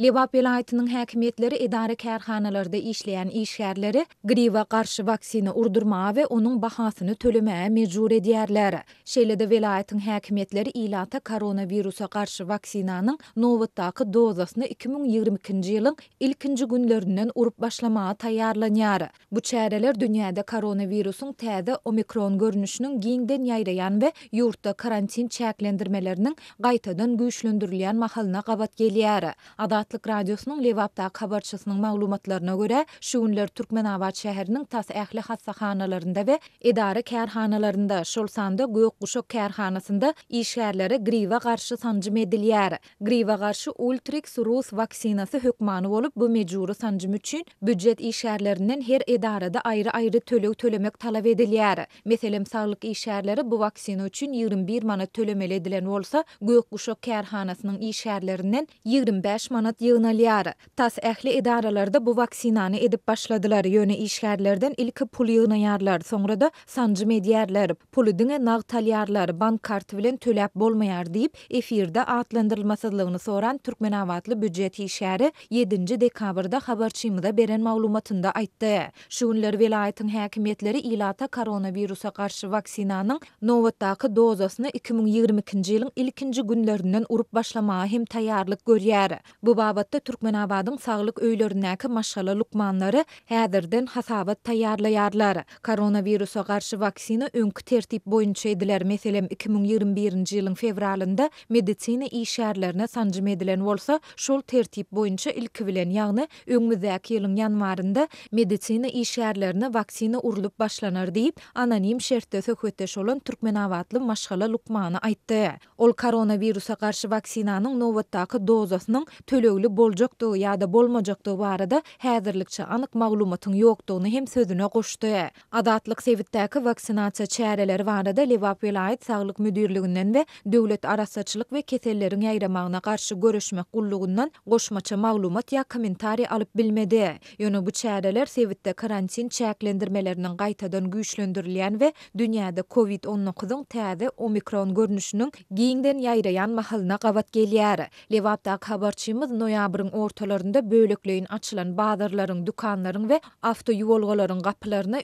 Livap vilayatynyň häkimetleri edara kärhanalarda işleýän işgärleri griva garşy vaksina urdurma we onuň bahasyny tölemäge mejbur edýärler. Şeýlede vilayatynyň häkimetleri ilata koronawirusa garşy vaksinanyň nowatdaky dozasyny 2022. nji ýylyň ilkinji günlerinden urup başlamağa taýýarlanýar. Bu çäreler dünýäde koronawirusyň täze omikron görnüşiniň giňden ýaýraýan we ýurtda karantin çäklendirmeleriniň gaýtadan güýçlendirilýän mahalyna gabat gelýär. Adat Azatlyk radiosynyň Lewapda habarçysynyň maglumatlaryna görä, şu günler Türkmenabat şäheriniň tas ähli hassahanalarynda we edara kärhanalarynda, şol sanda Göýük Guşok kärhanasynda işgärlere griwa garşy sanjym edilýär. Griwa garşy Ultrix Rus vaksinasy hökmany bolup, bu mecuru sanjym üçin büdjet işgärlerinden her edarada aýry-aýry töleg tölemek talap edilýär. Meselem sağlyk işgärleri bu vaksina üçin 21 manat tölemeli edilen bolsa, Göýük Guşok kärhanasynyň işgärlerinden 25 manat ýygnalýar. Tas ähli idaralarda bu vaksinany edip başladılar Ýöne işgärlerden ilki pul ýygnaýarlar, sonra da sancı medýärler. Puly diňe nagtalýarlar, bank karty bilen töläp bolmaýar diýip efirde atlandyrylmasyzlygyny soran türkmen awatly büdjet 7-nji dekabrda habarçymyza beren maglumatynda aýtdy. Şu günler welaýatyň häkimetleri ilata koronavirusa garşy vaksinanın nowatdaky dozasyny 2022-nji ýylyň ilkinji günlerinden urup başlamaya hem taýýarlyk görýär. Bu Nurbabatda Türkmenabadyň saglyk öýlerindäki maşgala lukmanlary häzirden hasabat taýýarlaýarlar. Koronavirusa garşy vaksina öňkü tertip boýunça edilər. Meselem 2021-nji ýylyň fevralynda medisina sancım sanjym edilen bolsa, şol tertip boýunça ilki bilen, ýagny öňmüzdäki ýylyň ýanwarynda medisina işgärlerine vaksina urulyp başlanar diýip anonim şertde söhbetdeş olan Türkmenabadly maşgala lukmany aýtdy. Ol koronavirusa qarşı vaksinanın nowatdaky dozasının tölü ölüli boljakdy ýa-da bolmajakdy barada häzirlikçe anyk maglumatyň ýokdygyny hem sözüne goşdy. Adatlyk sewitdäki vaksinasiýa çäreleri barada Lewap welaýat saglyk müdirliginden we döwlet arasaçylyk we keselleriň ýaýramagyna garşy görüşmek gullugundan goşmaça maglumat ýa kommentari alyp bilmedi. Ýöne bu çäreler sewitde karantin çäklendirmelerinin gaýtadan güýçlendirilýän we dünýäde COVID-19-yň täze omikron görnüşiniň giňden ýaýraýan mahalyna gawat gelýär. Lewapdaky habarçymyz noyabrın ortalarında böyleklöyün açılan bağdırların dukanların ve hafta yuvolgoların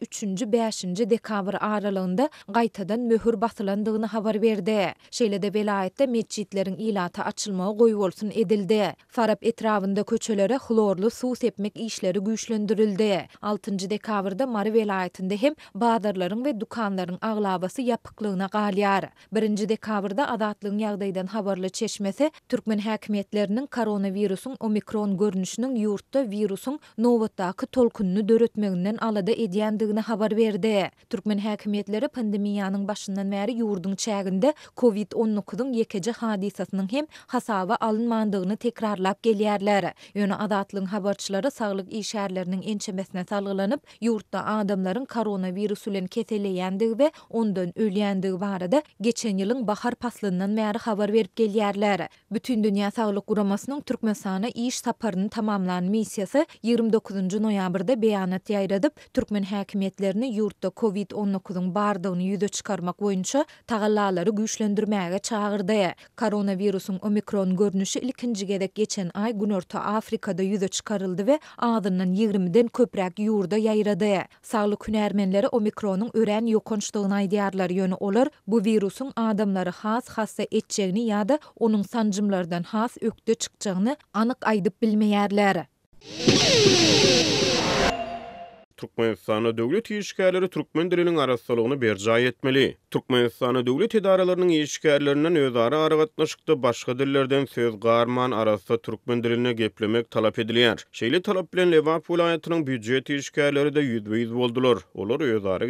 3 5. dekabr aralığında qaytadan möhür basılandığını habar verdi şeyle de velayette meçitlerin ilata açılma koyu edildi Farap etrafında köçelere hlorlu su sepmek işleri güýçlendirildi. 6 dekabrda Mari velayetinde hem bağdırların ve dukanların ağlabası yapıklığına galyar 1. dekabrda adatlığın yağdaydan havarlı çeşmesi Türkmen hakimiyetlerinin korona virusun omikron görünüşünün yurtta virusun novotdaki tolkununu dörötmeginden alada ediyendigini habar verdi. Türkmen hakimiyetleri pandemiyanın başından veri yurdun çeginde COVID-19'un yekeci hadisasının hem hasava alınmandığını tekrarlap geliyerler. Yönü adatlığın habarçıları sağlık işerlerinin ençemesine salgılanıp yurtta adamların koronavirüsülen keteleyendiği ve ondan ölyendig varada geçen yılın bahar paslından veri habar verip geliyerler. Bütün Dünya Sağlık Kuramasının Türkmen Nasana iş taparının tamamlan misiyası 29. noyabrda beyanat yayradıp, Türkmen hakimiyetlerini yurtta COVID-19'un bardağını yüzü çıkarmak boyunca tağallaları güçlendirmeye çağırdı. Koronavirusun omikron görünüşü ilkinci gedek geçen ay gün orta Afrika'da yüzü çıkarıldı ve 20 20'den köprak yurda yayradı. Sağlı hünermenleri omikronun ören yokonçluğun aydiyarlar yönü olur, bu virusun adamları has hassa etçeğini ya da onun sancımlardan has ökte çıkacağını анық айдып билмеярләр Türkmenistan'a dövlet ilişkileri Türkmen dilinin arasalığını berca etmeli. Türkmenistan'a devlet idaralarının ilişkilerinden öz ara aragatlaşıkta başka dillerden söz garman arasında Türkmen diline geplemek talap ediliyer. Şeyli talap bilen Levap ulayatının bücret de yüz ve yüz oldular. Olur öz ara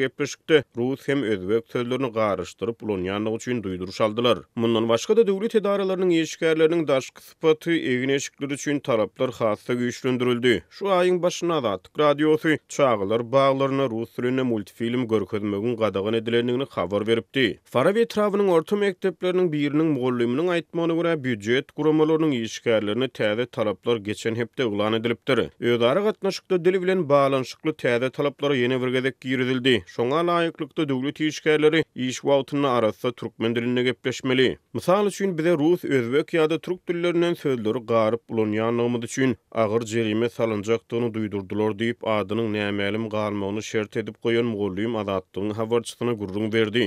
Rus hem özvek sözlerini garıştırıp ulan yanlık için duyduruş aldılar. Bundan başka da devlet idaralarının ilişkilerinin daşkı sıfatı egin eşikleri için talaplar hasta güçlendirildi. Şu ayin başına da atık radyosu Ağlar bağlarına rus multifilm multfilm görkezmegin gadagyn edilendigini habar beripdi. Farave travynyň orta mekdeplerinin biriniň mugalliminiň aýtmagyna görä büdjet guramalarynyň işgärlerini täze talaplar geçen hepde ulan edilipdir. Ödary gatnaşykda dil bilen baglanşykly täze talaplara ýene bir gezek girizildi. Şoňa laýyklykda döwlet işgärleri iş wagtyny arasa türkmen diline gepleşmeli. Mysal üçin bize rus, özbek ýa-da türk dillerinden sözleri garyp bulunýanlygymy üçin agyr jerime salynjakdygyny duýdurdylar diýip adynyň näme Älim garma onu şert edip goýan mugullym adatdyny haýberçetine gurrun berdi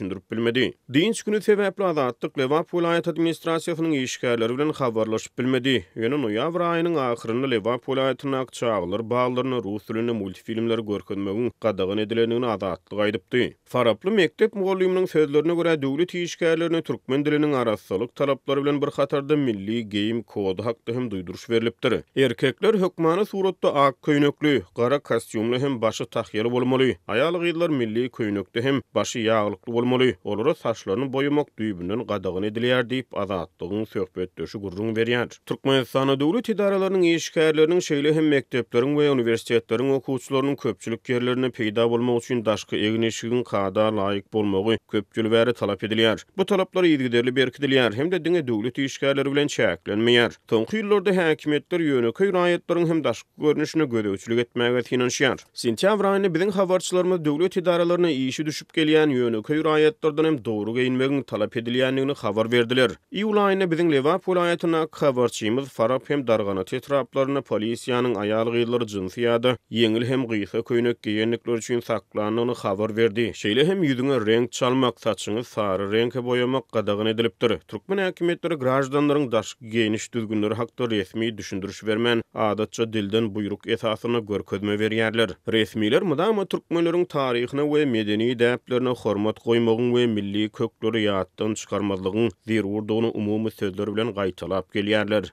düşündürüp bilmedi. Dinç günü sebeple azadlık Levap Ulayat Administrasiyasının işgərləri bilən xabarlaşıb bilmedi. Yönü noyavr ayının axırını Levap Ulayatının akçağılır bağlarını Rus ilini multifilmleri görkünmögün qadağın edilenini aydıbdi. Faraplı mektep muğallimnin sözlerine göre devlet işgərlərini Türkmen dilinin arasalık talapları bilən bir xatarda milli geyim kodu haqda hem duyduruş verliptir. Erkekler hökmanı suratda ak köynöklü, qara kostyumlu hem başı tahyeli olmalı. Ayalı qiyyidlar milli köynöklü hem başı yağlıklı olmalı. bolmaly. Olara saçlaryny boyamak düýbünden gadagyny edilýär diýip azatlygyny söhbetdeşi gurrun berýär. Türkmenistan döwlet idaralarynyň işgärläriniň şeýle hem mekteplerin we uniwersitetleriniň okuwçylarynyň köpçülük ýerlerini peýda bolmak üçin daşky egnişigini kada laýyk bolmagy köpçül bäri talap edilýär. Bu talaplar ýetgiderli berkidilýär hem de diňe döwlet işgärleri bilen çäklenmeýär. Soňky ýyllarda häkimetler ýöne köýraýatlaryň hem daşky görnüşini gözegçilik etmäge tinanşýar. Sentýabr aýyny biziň habarçylarymyz döwlet idaralaryna ýeşi düşüp gelýän ýöne vilayetlerden hem doğru geyinmegin talap edilýändigini habar berdiler. Iýul aýyna biziň levap vilayetine habarçymyz Farap hem dargana etraplaryna polisiýanyň ayal ýyllary jynsyýady. Ýeňil hem gyýyk köýnek geýenlikler üçin saklanyny habar berdi. Şeýle hem ýüzüňe renk çalmak, saçyňy sary reňke boýamak gadagyny edilipdir. Türkmen häkimetleri garajdanlaryň daş geýiniş düzgünleri hakda resmi düşündürüş bermän, adatça dilden buyruk esasyny görkezme berýärler. Resmiler mudam Türkmenleriň taryhyna we medeni däplerine hormat goýmak ýetirmegiň we milli kökleri ýatdan çykarmazlygyň zerurdygyny umumy sözler bilen gaýtalap gelýärler.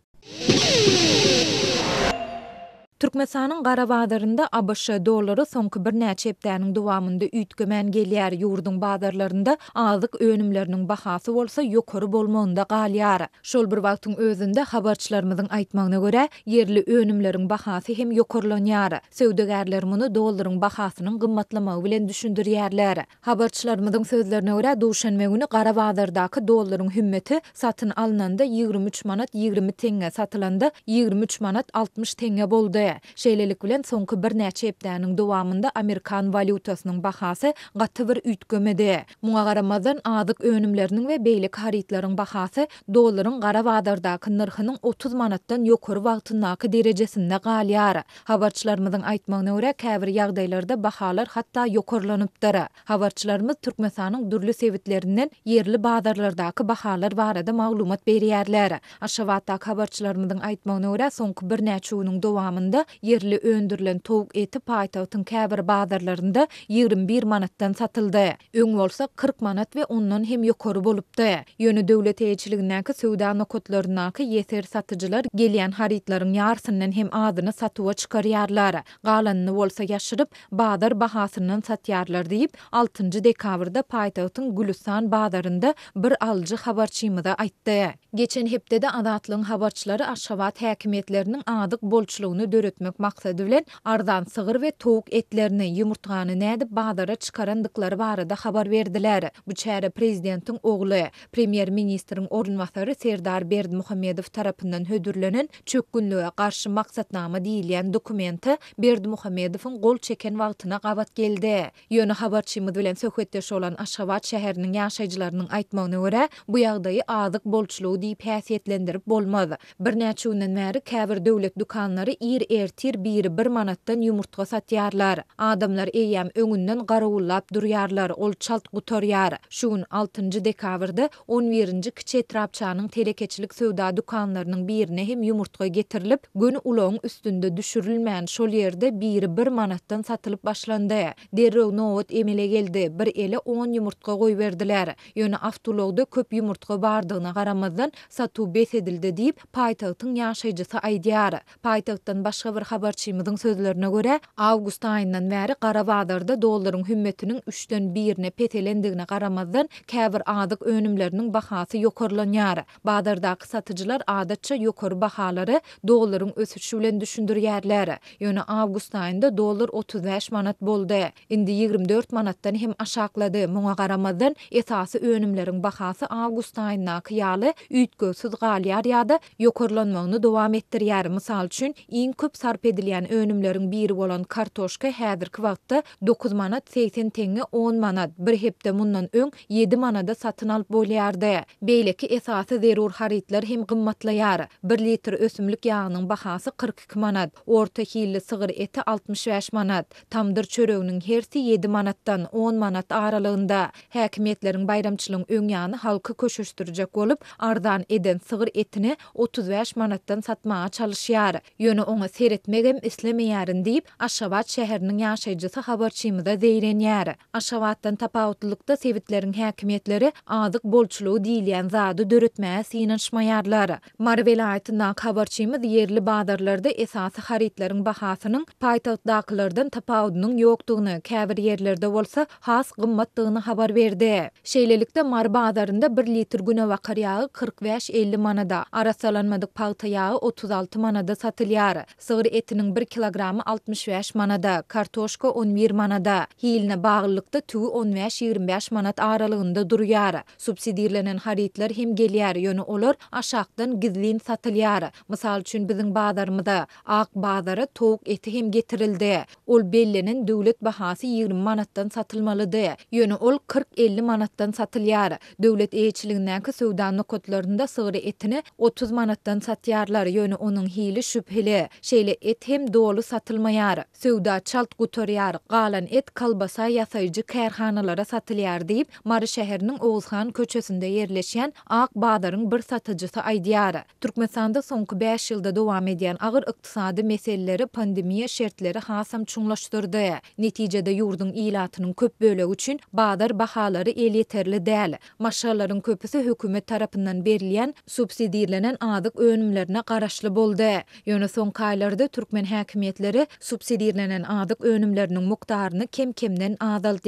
Türkmenistanyň Garabadyrynda ABŞ dolları soňky bir näçe duvamında dowamynda üýtgemän gelýär. Ýurdun bazarlarynda aýdyk önümleriniň bahasy bolsa ýokary bolmagynda galýar. Şol bir wagtyň özünde habarçylarymyzyň aýtmagyna görä, yerli önümleriniň bahasy hem ýokarlanýar. Sewdegärler muny dollaryň bahasynyň gymmatlamagy bilen düşündirýärler. Habarçylarymyzyň sözlerine görä, duşanma günü Garabadyrdaky dollaryň hümmeti satyn alınanda 23 manat 20 tenge satylanda 23 manat 60 tenge boldy. Şeýlelik bilen soňky bir näçe hepdäniň dowamında Amerikan walýutasynyň bahasy gaty bir üýtgemede. Muňa garamazdan aýdyk önümleriniň we beýlik haritlaryň bahasy dollaryň gara wadardaky nyrhynyň 30 manatdan ýokary wagtynaky derejesinde galyar. Habarçylarymyzyň aýtmagyna görä käbir ýagdaýlarda bahalar hatda ýokarlanypdyr. Habarçylarymyz Türkmensanyň dürli sewitlerinden yerli bazarlardaky bahalar barada maglumat berýärler. Aşgabatda habarçylarymyzyň aýtmagyna görä soňky bir näçe günüň dowamında yerli öndürlen tok eti paýtawtyn käbir baýdarlarynda 21 manatdan satyldy. Öň bolsa 40 manat we ondan hem ýokary bolupdy. Ýöne döwlet ýetirliginäki söwda nokotlarynaky ýeter satyjylar gelýän haritlaryň ýarsynyň hem adyny satywa çykaryarlar. Galanyny bolsa ýaşyryp baýdar bahasynyň satýarlar diýip 6-njy dekabrda paýtawtyn gulusan baýdarynda bir alçy habarçymyda aýtdy. Geçen hepde de adatlyň habarçylary Aşgabat häkimetleriniň adyk bolçulugyny köletmek maksady bilen ardan sığır ve tovuk etlerini yumurtgany nädi bağlara çıkarandıkları barada xabar verdiler. Bu çäre prezidentin oğlu, premier ministrin orunmasary Serdar Berd Muhammedow tarapından hödürlenen çökkünlüğe qarşı maksatnama diýilýän dokumenti Berd Muhammedowyň gol çeken wagtyna gabat geldi. Ýöne habarçymyz bilen söhbetdeş bolan Aşgabat şäheriniň ýaşajylarynyň aýtmagyna görä, bu ýagdaýy adyk bolçuly diýip häsiýetlendirip bolmady. Bir näçe günden bäri käbir döwlet dukanlary ýer ertir bir bir manatdan yumurtga satyarlar. Adamlar eyyam öngünden garaullap duryarlar, ol çalt gutoryar. Şuun 6. dekavrda 11. kçe etrapçanyň telekeçilik sövda dukanlarının birine hem yumurtga getirilip, gön ulon üstünde düşürilmän şol ýerde bir bir manatdan satylyp başlandı. Derrow nowat emile geldi, bir ele 10 yumurtga goy verdiler. Yöne avtologda köp yumurtga bardığına garamazdan satu edildi deyip paytaltın yaşaycısı aydiyar. Paytaltın başka başga bir habarçymyzyň sözlerine görä, avgust ayından bäri Garawadarda dollaryň hümmetiniň 3den 1-ine petelendigine garamazdan käbir adyk önümleriniň bahasy ýokurlanýar. Badarda satyjylar adatça ýokur bahalary dollaryň ösüşi bilen düşündirýärler. Ýöne avgust aýynda dollar 35 manat boldy. Indi 24 manatdan hem aşaklady. Muňa garamazdan esasy önümleriň bahasy avgust aýynyna kıyaly ýetgösiz galýar ýa-da ýokurlanmagyny dowam ettirýär. Misal üçin iň köp sarp edilýän önümlerin biri bolan kartoşka häzirki wagtda 9 manat 80 tenge 10 manat, bir hepde mundan öň 7 manada satın alyp bolýardy. Beýleki esasy zerur haritler hem gymmatlaýar. 1 litr ösümlik ýağynyň bahasy 42 manat, orta hilli sygyr eti 65 manat, tamdyr çöreginiň hersi 7 manatdan 10 manat aralygynda. Häkimetleriň bayramçylygyň öňýany halky köşüşdirjek bolup, ardan eden sygyr etini 35 manatdan satmaga çalyşýar. Ýöne oňa seyretmegem islemi yarın deyip Aşavat şehrinin yaşayıcısı haberçiyimi de deyren yarı. Aşavat'tan tapautlulukta sevitlerin hakimiyetleri adık bolçuluğu deyilyen zadı dörütmeye sinanşma yarları. Marvela aytından haberçiyimi de yerli bağdarlarda esası haritlerin bahasının paytautdaklardan tapautunun yoktuğunu kevir yerlerde olsa has gımmatdığını haber verdi. Şeylelikte mar bağdarında bir litre güne vakariyağı 45-50 manada. Arasalanmadık pahtayağı 36 manada satılyar. Sığır etinin 1 kilogramı 65 manada, kartoşko 11 manada, hiline bağlılıkta tüy 15-25 manat aralığında duruyar. Subsidirlenen haritler hem geliyar yönü olur, aşaktan gizliyin satılyar. Misal üçün bizim bağlarımıda, ak bağları toğuk eti hem getirildi. Ol bellenin dövlet bahası 20 manattan satılmalıdı. Yönü ol 40-50 manattan satılyar. Dövlet eyçiliğinden ki sövdanlı kodlarında sığır etini 30 manattan satyarlar yönü onun hili şüpheli. seyle et hem dolu satılmayar. Sövda çalt gutoryar, galan et kalbasa yasayıcı kerhanalara satılyar deyip Marı şehrinin Oğuzhan köçesinde yerleşen Ak Bağdar'ın bir satıcısı aydiyar. Türkmenistan'da sonku 5 yılda devam ediyen ağır iktisadi meseleleri pandemiya şertleri hasam çunlaştırdı. Neticede yurdun ilatının köp bölü üçün Bağdar bahaları el yeterli değil. Maşarların köpüsü hükümet tarafından berilyen subsidiyelenen adık önümlerine karaşlı boldu. Yönü son ýerlerde türkmen häkimetleri subsidiýerlenen adyk önümleriniň mukdaryny kem-kemden adal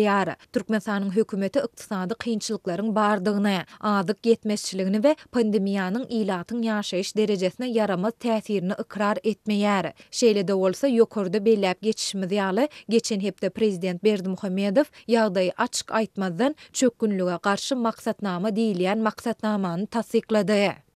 Türkmenistanyň hökümeti ykdysady kynçylyklaryň bardygyny, adyk ýetmezçiligini we pandemiýanyň ilatyň ýaşaýyş derejesine ýarama täsirini ikrar etmeýär. Şeýle de bolsa ýokurda belläp geçişmi diýali, geçen hepde prezident Berdimuhammedow ýagdaý açyk aýtmazdan çökgünlüge garşy maksatnama diýilýän maksatnamany tasdiklady.